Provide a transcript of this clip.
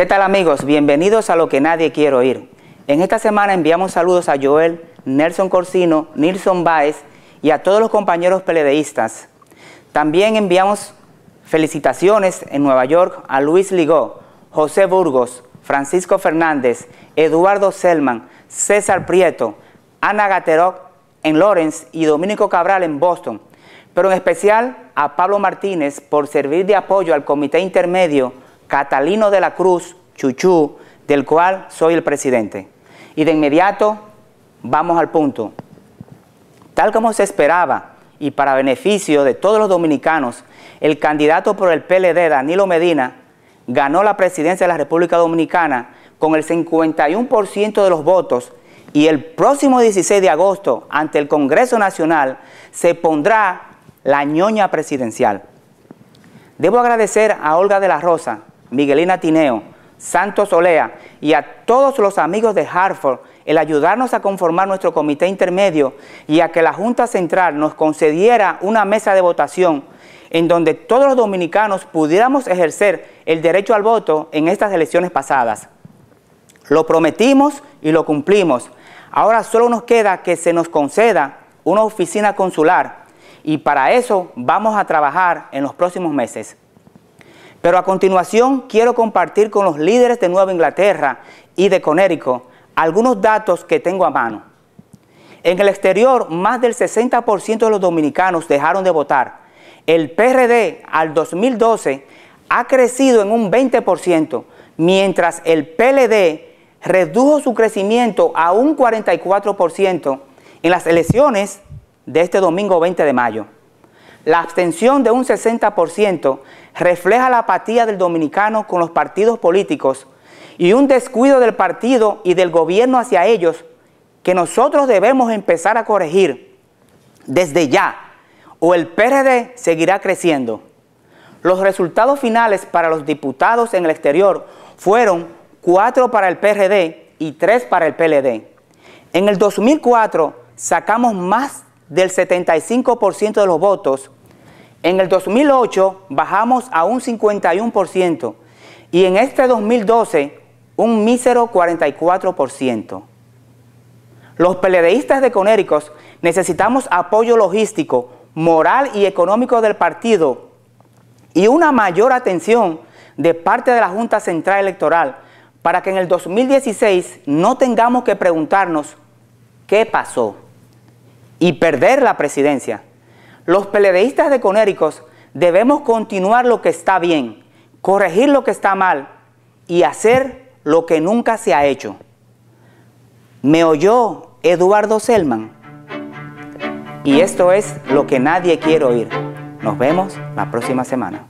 ¿Qué tal amigos? Bienvenidos a Lo que Nadie Quiere Oír. En esta semana enviamos saludos a Joel, Nelson Corsino, Nilson Baez y a todos los compañeros peledeístas. También enviamos felicitaciones en Nueva York a Luis Ligó, José Burgos, Francisco Fernández, Eduardo Selman, César Prieto, Ana Gateró en Lawrence y Dominico Cabral en Boston, pero en especial a Pablo Martínez por servir de apoyo al Comité Intermedio Catalino de la Cruz, Chuchú, del cual soy el presidente. Y de inmediato vamos al punto. Tal como se esperaba y para beneficio de todos los dominicanos, el candidato por el PLD, Danilo Medina, ganó la presidencia de la República Dominicana con el 51% de los votos y el próximo 16 de agosto ante el Congreso Nacional se pondrá la ñoña presidencial. Debo agradecer a Olga de la Rosa, Miguelina Tineo, Santos Olea y a todos los amigos de Hartford el ayudarnos a conformar nuestro comité intermedio y a que la Junta Central nos concediera una mesa de votación en donde todos los dominicanos pudiéramos ejercer el derecho al voto en estas elecciones pasadas. Lo prometimos y lo cumplimos. Ahora solo nos queda que se nos conceda una oficina consular y para eso vamos a trabajar en los próximos meses. Pero a continuación quiero compartir con los líderes de Nueva Inglaterra y de Conérico algunos datos que tengo a mano. En el exterior, más del 60% de los dominicanos dejaron de votar. El PRD al 2012 ha crecido en un 20%, mientras el PLD redujo su crecimiento a un 44% en las elecciones de este domingo 20 de mayo. La abstención de un 60% refleja la apatía del dominicano con los partidos políticos y un descuido del partido y del gobierno hacia ellos que nosotros debemos empezar a corregir desde ya o el PRD seguirá creciendo. Los resultados finales para los diputados en el exterior fueron 4 para el PRD y 3 para el PLD. En el 2004 sacamos más del 75% de los votos en el 2008 bajamos a un 51% y en este 2012 un mísero 44%. Los peledeístas de Conéricos necesitamos apoyo logístico, moral y económico del partido y una mayor atención de parte de la Junta Central Electoral para que en el 2016 no tengamos que preguntarnos qué pasó y perder la presidencia los peledeístas de Conéricos debemos continuar lo que está bien, corregir lo que está mal y hacer lo que nunca se ha hecho. Me oyó Eduardo Selman y esto es lo que nadie quiere oír. Nos vemos la próxima semana.